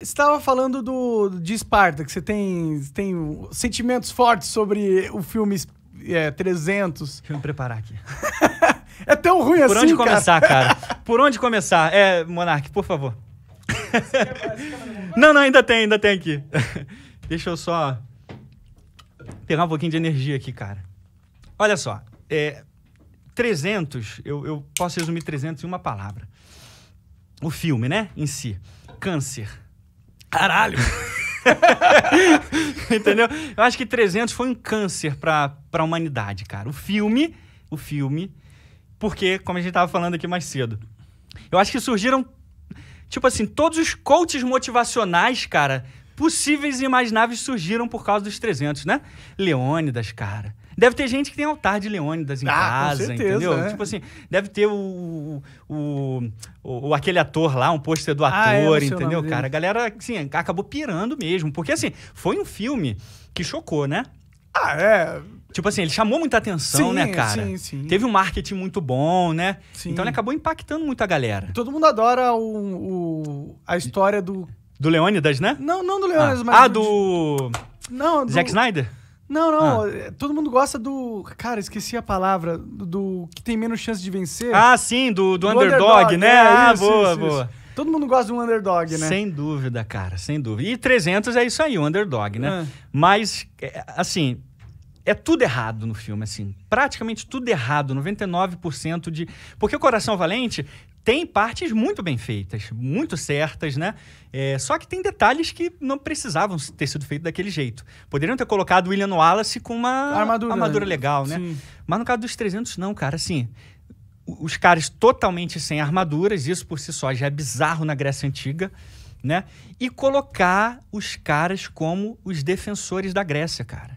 estava falando do, de Esparta, que você tem, tem sentimentos fortes sobre o filme é, 300. Deixa eu me preparar aqui. é tão ruim por assim, Por onde cara? começar, cara? Por onde começar? É, Monark, por favor. não, não, ainda tem, ainda tem aqui. Deixa eu só pegar um pouquinho de energia aqui, cara. Olha só, é, 300, eu, eu posso resumir 300 em uma palavra. O filme, né, em si. Câncer Caralho! Entendeu? Eu acho que 300 foi um câncer pra, pra humanidade, cara. O filme, o filme, porque, como a gente tava falando aqui mais cedo, eu acho que surgiram, tipo assim, todos os coaches motivacionais, cara, possíveis e imagináveis surgiram por causa dos 300, né? Leônidas, cara. Deve ter gente que tem altar de Leônidas em ah, casa, com certeza, entendeu? Né? Tipo assim, deve ter o, o, o, o aquele ator lá, um pôster do ah, ator, ah, entendeu, cara? A galera, assim, acabou pirando mesmo. Porque, assim, foi um filme que chocou, né? Ah, é. Tipo assim, ele chamou muita atenção, sim, né, cara? Sim, sim. Teve um marketing muito bom, né? Sim. Então ele acabou impactando muito a galera. Todo mundo adora o, o a história do. Do Leônidas, né? Não, não do Leônidas, ah. mas. Ah, do. do... Não, do... Zack Snyder? Não, não. Ah. É, todo mundo gosta do. Cara, esqueci a palavra. Do, do, que tem menos chance de vencer. Ah, sim, do, do, do underdog, underdog, né? É, ah, isso, boa, isso, boa. Isso. Todo mundo gosta de um underdog, né? Sem dúvida, cara, sem dúvida. E 300 é isso aí, o um underdog, né? Ah. É. Mas, assim, é tudo errado no filme, assim. Praticamente tudo errado, 99% de... Porque o Coração Valente tem partes muito bem feitas, muito certas, né? É, só que tem detalhes que não precisavam ter sido feitos daquele jeito. Poderiam ter colocado o William Wallace com uma armadura, armadura né? legal, né? Sim. Mas no caso dos 300, não, cara. Assim, os caras totalmente sem armaduras, isso por si só já é bizarro na Grécia Antiga, né? E colocar os caras como os defensores da Grécia, cara.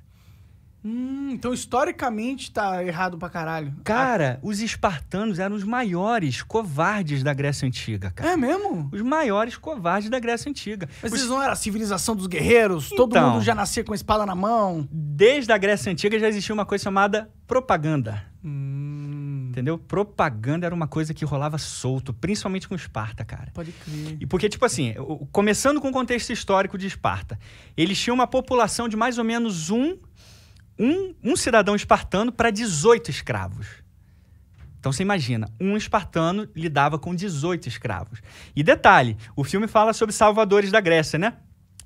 Hum, então historicamente tá errado pra caralho. Cara, os espartanos eram os maiores covardes da Grécia Antiga, cara. É mesmo? Os maiores covardes da Grécia Antiga. Mas os... eles não eram a civilização dos guerreiros? Então, Todo mundo já nascia com a espada na mão? Desde a Grécia Antiga já existia uma coisa chamada propaganda. Hum. Entendeu? Propaganda era uma coisa que rolava solto, principalmente com Esparta, cara. Pode crer. E porque, tipo assim, começando com o contexto histórico de Esparta, eles tinham uma população de mais ou menos um um, um cidadão espartano para 18 escravos. Então você imagina, um espartano lidava com 18 escravos. E detalhe, o filme fala sobre salvadores da Grécia, né?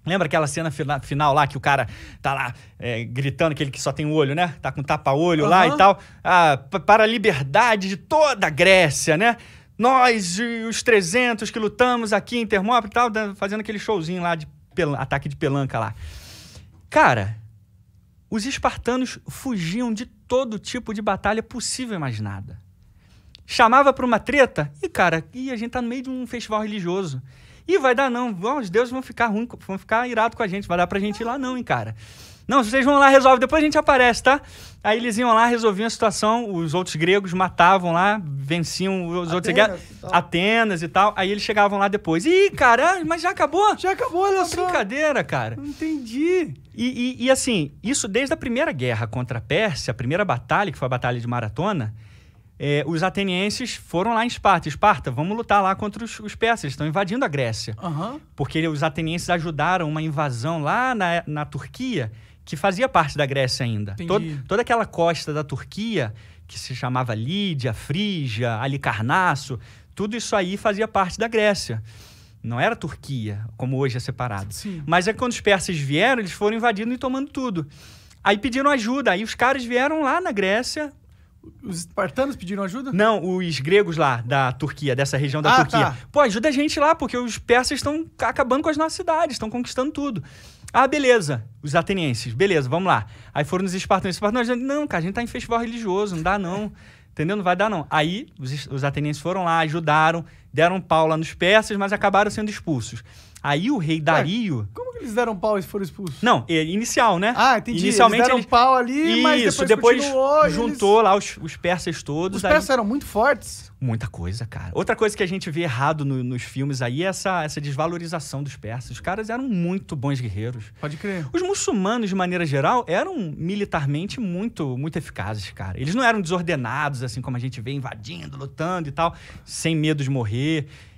Lembra aquela cena fina, final lá que o cara tá lá é, gritando, aquele que só tem um olho, né? Tá com tapa-olho uhum. lá e tal. Ah, para a liberdade de toda a Grécia, né? Nós, os 300 que lutamos aqui em Termópolis e tal, fazendo aquele showzinho lá de ataque de pelanca lá. Cara, os espartanos fugiam de todo tipo de batalha possível e imaginada. Chamava para uma treta e, cara, e a gente tá no meio de um festival religioso. E vai dar não, os deuses vão ficar ruim, vão ficar irado com a gente, vai dar pra gente ir lá não, hein, cara. Não, vocês vão lá, resolve, depois a gente aparece, tá? Aí eles iam lá, resolviam a situação, os outros gregos matavam lá, venciam os Atenas, outros. E então. Atenas e tal. Aí eles chegavam lá depois. Ih, caralho, mas já acabou? Já acabou, olha é só. Brincadeira, cara. Não entendi. E, e, e assim, isso desde a primeira guerra contra a Pérsia, a primeira batalha, que foi a Batalha de Maratona, é, os atenienses foram lá em Esparta. Esparta, vamos lutar lá contra os, os persas, estão invadindo a Grécia. Uhum. Porque os atenienses ajudaram uma invasão lá na, na Turquia que fazia parte da Grécia ainda. Todo, toda aquela costa da Turquia, que se chamava Lídia, Frígia, Alicarnasso, tudo isso aí fazia parte da Grécia. Não era Turquia, como hoje é separado. Sim. Mas é quando os persas vieram, eles foram invadindo e tomando tudo. Aí pediram ajuda. Aí os caras vieram lá na Grécia. Os espartanos pediram ajuda? Não, os gregos lá da Turquia, dessa região da ah, Turquia. Tá. Pô, ajuda a gente lá, porque os persas estão acabando com as nossas cidades, estão conquistando tudo. Ah, beleza. Os atenienses, beleza, vamos lá. Aí foram os espartanos. Os espartanos, não, cara, a gente tá em festival religioso, não dá não. Entendeu? Não vai dar não. Aí os, os atenienses foram lá, ajudaram, deram pau lá nos persas, mas acabaram sendo expulsos. Aí o rei Dario. Ué, como que eles deram pau e foram expulsos? Não, é inicial, né? Ah, entendi. Inicialmente eles deram eles... pau ali, Isso, mas depois, depois juntou eles... lá os, os, persas todos. Os persas eram muito fortes. Muita coisa, cara. Outra coisa que a gente vê errado no, nos filmes aí é essa, essa desvalorização dos persas. Os caras eram muito bons guerreiros. Pode crer. Os muçulmanos, de maneira geral, eram militarmente muito, muito eficazes, cara. Eles não eram desordenados, assim como a gente vê, invadindo, lutando e tal, sem medo de morrer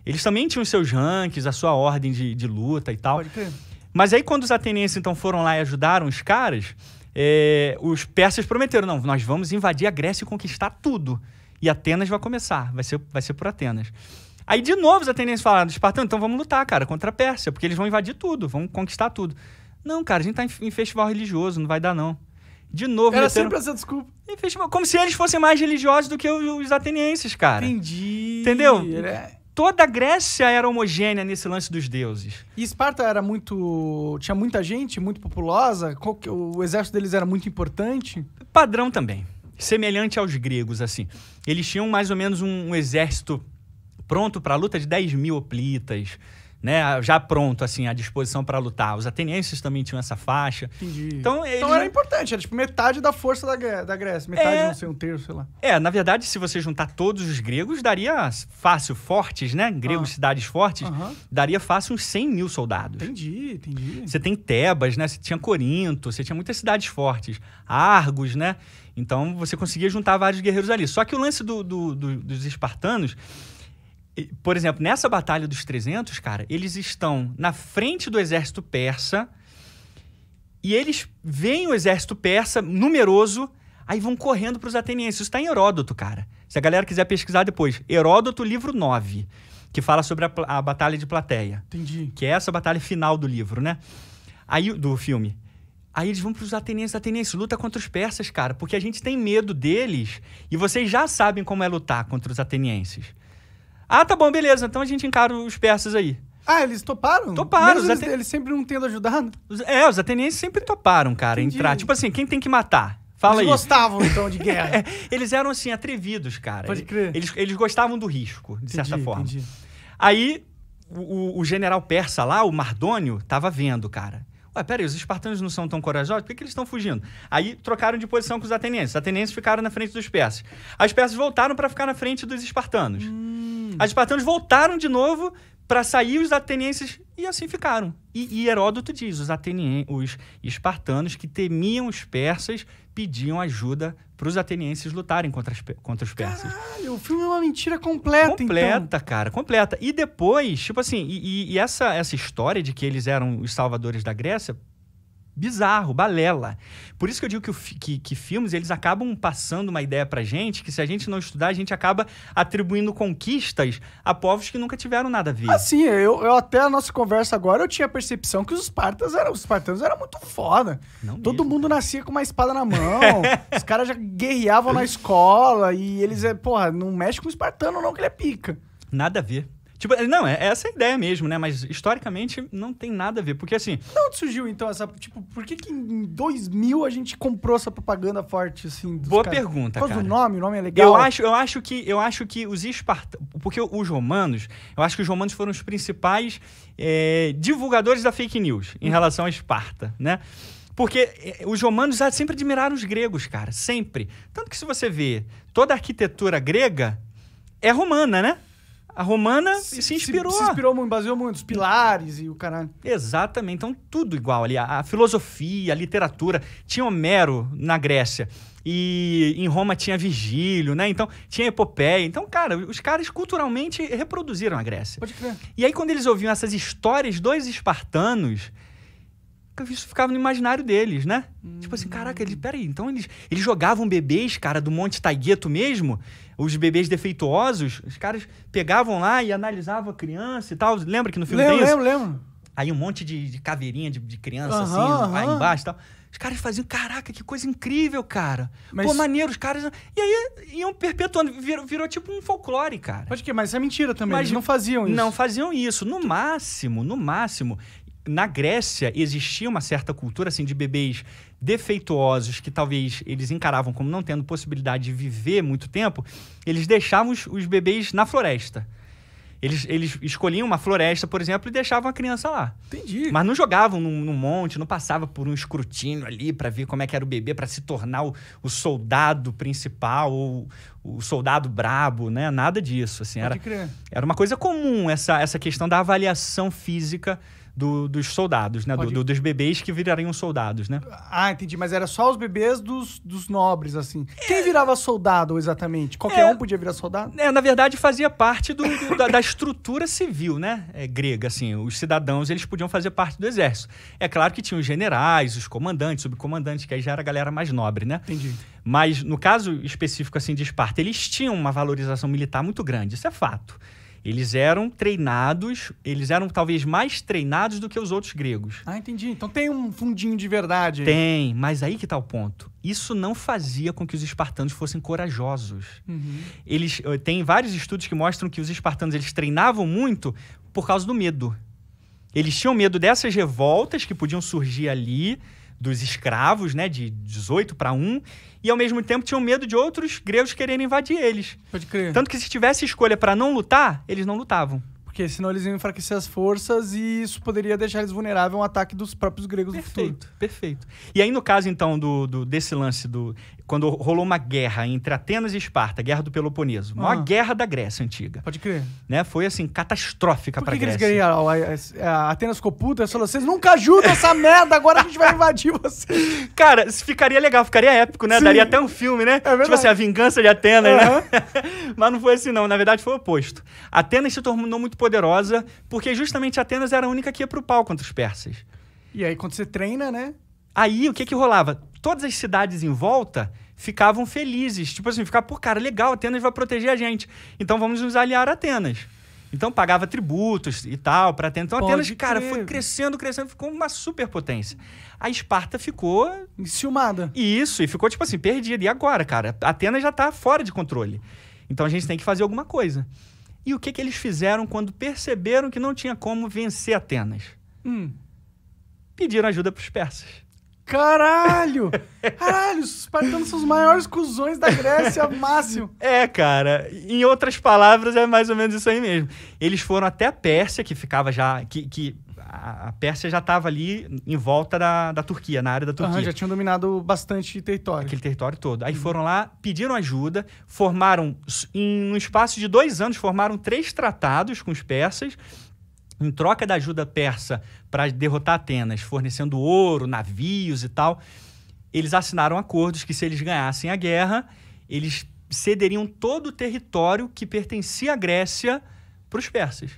eles também tinham seus ranks, a sua ordem de, de luta e tal. Pode crer. Mas aí, quando os atenienses então foram lá e ajudaram os caras, é, os persas prometeram: não, nós vamos invadir a Grécia e conquistar tudo. E Atenas vai começar, vai ser, vai ser por Atenas. Aí, de novo, os atenienses falaram: espartano, então vamos lutar, cara, contra a Pérsia, porque eles vão invadir tudo, vão conquistar tudo. Não, cara, a gente tá em, em festival religioso, não vai dar, não. De novo, Era meteram... sempre essa desculpa. Em festival, como se eles fossem mais religiosos do que os, atenienses, cara. Entendi. Entendeu? toda a Grécia era homogênea nesse lance dos deuses. E Esparta era muito. tinha muita gente, muito populosa, o exército deles era muito importante? Padrão também. Semelhante aos gregos, assim. Eles tinham mais ou menos um, um exército pronto para a luta de 10 mil hoplitas né, já pronto, assim, à disposição para lutar. Os atenienses também tinham essa faixa. Entendi. Então, eles... então era importante, era tipo metade da força da, Grécia, da Grécia, metade, é... não sei, um terço, sei lá. É, na verdade, se você juntar todos os gregos, daria fácil, fortes, né, gregos, ah. cidades fortes, uhum. daria fácil uns 100 mil soldados. Entendi, entendi. Você tem Tebas, né, você tinha Corinto, você tinha muitas cidades fortes, Argos, né, então você conseguia juntar vários guerreiros ali. Só que o lance do, do, do, dos espartanos por exemplo, nessa batalha dos 300, cara, eles estão na frente do exército persa e eles veem o exército persa numeroso, aí vão correndo para os atenienses. Isso está em Heródoto, cara. Se a galera quiser pesquisar depois, Heródoto, livro 9, que fala sobre a, a batalha de Plateia. Entendi. Que é essa batalha final do livro, né? Aí do filme. Aí eles vão para os atenienses, atenienses, luta contra os persas, cara, porque a gente tem medo deles e vocês já sabem como é lutar contra os atenienses. Ah, tá bom, beleza. Então a gente encara os persas aí. Ah, eles toparam? Toparam. Os eles, Aten... eles sempre não tendo ajudado? É, os atenienses sempre toparam, cara, Entendi. entrar. Tipo assim, quem tem que matar? Fala eles aí. gostavam, então, de guerra. É, eles eram, assim, atrevidos, cara. Pode crer. Eles, eles gostavam do risco, de certa forma. Entendi. Aí, o, o, general persa lá, o Mardônio, tava vendo, cara. Ué, peraí, os espartanos não são tão corajosos? Por que, que eles estão fugindo? Aí trocaram de posição com os atenienses. Os atenienses ficaram na frente dos persas. As persas voltaram para ficar na frente dos espartanos. Hum. Os espartanos voltaram de novo para sair os atenienses e assim ficaram. E, e Heródoto diz: os atenienses, os espartanos que temiam os persas pediam ajuda para os atenienses lutarem contra, as, contra os persas. Caralho, o filme é uma mentira completa, então. Completa, então. cara, completa. E depois, tipo assim, e, e, essa, essa história de que eles eram os salvadores da Grécia bizarro, balela. Por isso que eu digo que, o, que, que, filmes eles acabam passando uma ideia pra gente que se a gente não estudar, a gente acaba atribuindo conquistas a povos que nunca tiveram nada a ver. Assim, eu, eu até a nossa conversa agora eu tinha a percepção que os espartas eram, os espartanos eram muito foda. Não Todo mesmo. mundo nascia com uma espada na mão. os caras já guerreavam na escola e eles é, porra, não mexe com o espartano não que ele é pica. Nada a ver. Tipo, é, não, é, é essa a ideia mesmo, né? Mas historicamente não tem nada a ver. Porque assim. De onde surgiu então essa. Tipo, por que, que em 2000 a gente comprou essa propaganda forte, assim? Boa caras? pergunta, Por causa cara. do nome, o nome é legal. Eu acho, eu acho, que, eu acho que os espartanos. Porque os romanos. Eu acho que os romanos foram os principais é, divulgadores da fake news em relação a Esparta, né? Porque é, os romanos ah, sempre admiraram os gregos, cara, sempre. Tanto que se você vê toda a arquitetura grega é romana, né? A romana se, se inspirou. Se, se inspirou muito, baseou muito, os pilares e o caralho. Exatamente, então tudo igual ali. A, a filosofia, a literatura. Tinha Homero na Grécia. E em Roma tinha Vigílio, né? Então tinha epopeia. Então, cara, os caras culturalmente reproduziram a Grécia. Pode crer. E aí, quando eles ouviam essas histórias dos espartanos, isso ficava no imaginário deles, né? Tipo assim, caraca, eles, hum. peraí, então eles, eles jogavam bebês, cara, do Monte Tagueto mesmo, os bebês defeituosos, os caras pegavam lá e analisavam a criança e tal. Lembra que no filme lembro, tem lembro, lembro. Aí um monte de, de caveirinha de, de criança, uhum, assim, uhum. aí embaixo e tal. Os caras faziam, caraca, que coisa incrível, cara. Mas... Pô, maneiro, os caras. E aí iam perpetuando, virou, virou tipo um folclore, cara. Pode que, mas isso é mentira também. Mas eles não faziam isso. Não faziam isso. No máximo, no máximo, na Grécia existia uma certa cultura assim de bebês defeituosos que talvez eles encaravam como não tendo possibilidade de viver muito tempo, eles deixavam os, os bebês na floresta. Eles, eles escolhiam uma floresta, por exemplo, e deixavam a criança lá. Entendi. Mas não jogavam num, num monte, não passava por um escrutínio ali para ver como é que era o bebê, para se tornar o, o, soldado principal ou o soldado brabo, né? Nada disso. Assim, Pode era, crer. era uma coisa comum essa, essa questão da avaliação física do, dos soldados, né? Do, do, dos bebês que virariam soldados, né? Ah, entendi. Mas era só os bebês dos, dos nobres, assim. É. Quem virava soldado exatamente? Qualquer é, um podia virar soldado? É, na verdade, fazia parte do, da, da, estrutura civil, né? É, grega, assim. Os cidadãos, eles podiam fazer parte do exército. É claro que tinha os generais, os comandantes, subcomandantes, que aí já era a galera mais nobre, né? Entendi. Mas no caso específico, assim, de Esparta, eles tinham uma valorização militar muito grande. Isso é fato. Eles eram treinados, eles eram talvez mais treinados do que os outros gregos. Ah, entendi. Então tem um fundinho de verdade. Aí. Tem, mas aí que tá o ponto. Isso não fazia com que os espartanos fossem corajosos. Uhum. Eles eh, tem vários estudos que mostram que os espartanos eles treinavam muito por causa do medo. Eles tinham medo dessas revoltas que podiam surgir ali dos escravos, né, de 18 para 1, e ao mesmo tempo tinham medo de outros gregos quererem invadir eles. Pode crer. Tanto que se tivesse escolha para não lutar, eles não lutavam porque senão eles iam enfraquecer as forças e isso poderia deixar eles vulneráveis a um ataque dos próprios gregos perfeito, do futuro. Perfeito. E aí, no caso, então, do, do, desse lance do. Quando rolou uma guerra entre Atenas e Esparta, guerra do Peloponeso, a maior ah. guerra da Grécia antiga. Pode crer. Né? Foi assim, catastrófica para a Grécia. Que eles ganharam? A, Atenas ficou puta e falou: vocês nunca ajudam essa merda, agora a gente vai invadir vocês. Cara, ficaria legal, ficaria épico, né? Sim. Daria até um filme, né? É tipo assim, a vingança de Atenas, uhum. né? Mas não foi assim, não. Na verdade, foi o oposto. Atenas se tornou muito poderosa, porque justamente Atenas era a única que ia pro pau contra os persas. E aí, quando você treina, né? Aí, o que que rolava? Todas as cidades em volta ficavam felizes. Tipo assim, ficava, pô, cara, legal, Atenas vai proteger a gente. Então vamos nos aliar a Atenas. Então pagava tributos e tal para Atenas. Então Pode Atenas, crer. cara, foi crescendo, crescendo, ficou uma superpotência. A Esparta ficou enciumada. Isso, e ficou tipo assim, perdida. E agora, cara? Atenas já tá fora de controle. Então a gente tem que fazer alguma coisa. E o que, que eles fizeram quando perceberam que não tinha como vencer Atenas? Hum. Pediram ajuda para os persas. Caralho! Caralho, os espartanos são os maiores cuzões da Grécia, máximo. É, cara. Em outras palavras, é mais ou menos isso aí mesmo. Eles foram até a Pérsia, que ficava já. que, que a Pérsia já estava ali em volta da, da Turquia, na área da Turquia. Aham, já tinham dominado bastante território. Aquele território todo. Aí uhum. foram lá, pediram ajuda, formaram, em um espaço de dois anos, formaram três tratados com os persas. Em troca da ajuda persa para derrotar Atenas, fornecendo ouro, navios e tal. Eles assinaram acordos que, se eles ganhassem a guerra, eles cederiam todo o território que pertencia à Grécia para os persas.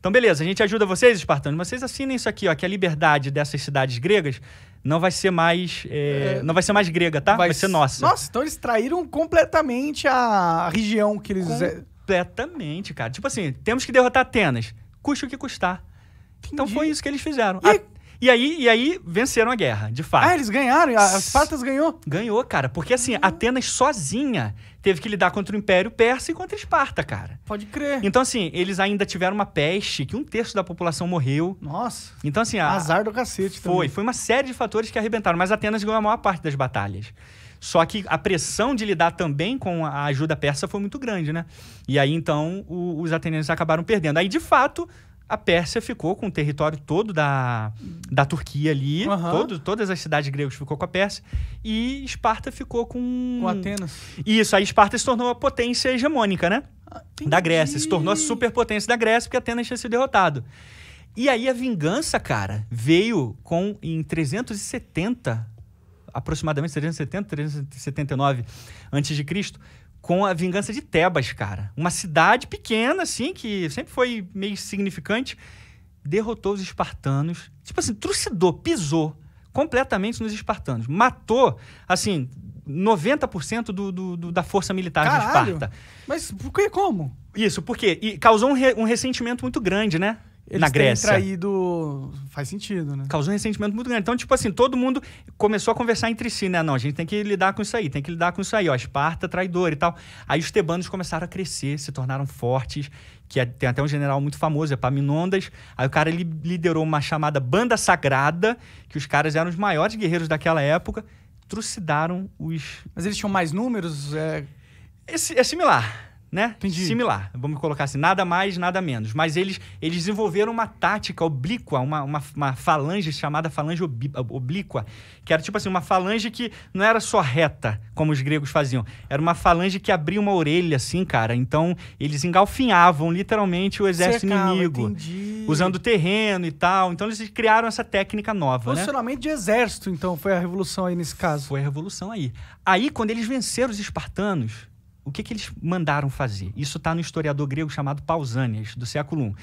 Então, beleza, a gente ajuda vocês, espartanos, mas vocês assinem isso aqui, ó, que a liberdade dessas cidades gregas não vai ser mais é, é, não vai ser mais grega, tá? Vai, vai, ser nossa. Nossa, então eles traíram completamente a região que eles é, completamente, cara. Tipo assim, temos que derrotar Atenas, custe o que custar. Então foi isso que eles fizeram. E, a... e, aí, e aí venceram a guerra, de fato. Ah, eles ganharam? As Spartas ganhou? Ganhou, cara. Porque assim, uhum. Atenas sozinha teve que lidar contra o Império Persa e contra Esparta, cara. Pode crer. Então, assim, eles ainda tiveram uma peste, que um terço da população morreu. Nossa. Então, assim... A... Azar do cacete Foi. Também. Foi uma série de fatores que arrebentaram. Mas Atenas ganhou a maior parte das batalhas. Só que a pressão de lidar também com a ajuda persa foi muito grande, né? E aí, então, o, os atenienses acabaram perdendo. Aí, de fato, a Pérsia ficou com o território todo da, da Turquia ali, uhum. todo, todas as cidades gregas ficou com a Pérsia, e Esparta ficou com... Com Atenas. Isso, aí Esparta se tornou a potência hegemônica, né? Ah, da Grécia, se tornou a superpotência da Grécia porque Atenas tinha sido derrotado. E aí a vingança, cara, veio com em 370 aproximadamente 370, 379 antes de Cristo, com a vingança de Tebas, cara. Uma cidade pequena, assim, que sempre foi meio significante, derrotou os espartanos. Tipo assim, trucidou, pisou completamente nos espartanos. Matou, assim, 90% do, do, do, da força militar Caralho, de Esparta. Mas por que, como? Isso, porque e causou um, re, um ressentimento muito grande, né? eles na Grécia. terem traído. Faz sentido, né? Causou um ressentimento muito grande. Então, tipo assim, todo mundo começou a conversar entre si, né? Não, a gente tem que lidar com isso aí, tem que lidar com isso aí, ó. Esparta, traidor e tal. Aí os tebanos começaram a crescer, se tornaram fortes, que é, tem até um general muito famoso, Epaminondas. É aí o cara ele liderou uma chamada Banda Sagrada, que os caras eram os maiores guerreiros daquela época, trucidaram os. Mas eles tinham mais números? É, é, é similar né? Entendi. Similar. Vamos colocar assim, nada mais, nada menos. Mas eles, eles desenvolveram uma tática oblíqua, uma, uma, uma falange chamada falange oblíqua, que era tipo assim, uma falange que não era só reta, como os gregos faziam. Era uma falange que abria uma orelha, assim, cara. Então, eles engalfinhavam literalmente o exército inimigo. Entendi. Usando terreno e tal. Então, eles criaram essa técnica nova. Funcionamento né? de exército, então, foi a revolução aí nesse caso. Foi a revolução aí. Aí, quando eles venceram os espartanos o que, que eles mandaram fazer? Isso está no historiador grego chamado Pausanias, do século I.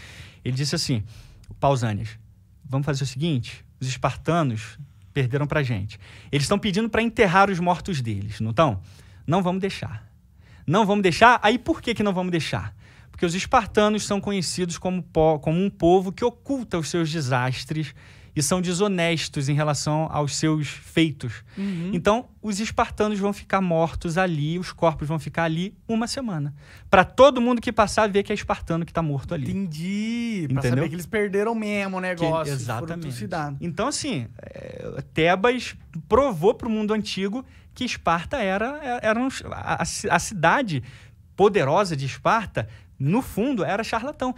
Ele disse assim: Pausanias, vamos fazer o seguinte: os espartanos perderam para a gente. Eles estão pedindo para enterrar os mortos deles, não estão? Não vamos deixar. Não vamos deixar? Aí por que, que não vamos deixar? Porque os espartanos são conhecidos como, como um povo que oculta os seus desastres e são desonestos em relação aos seus feitos. Uhum. Então, os espartanos vão ficar mortos ali, os corpos vão ficar ali uma semana. Para todo mundo que passar ver que é espartano que está morto ali. Entendi. Para saber que eles perderam mesmo o negócio. Que, exatamente. Então, assim, é, Tebas provou para o mundo antigo que Esparta era, é, era um, a, a cidade poderosa de Esparta no fundo, era charlatão.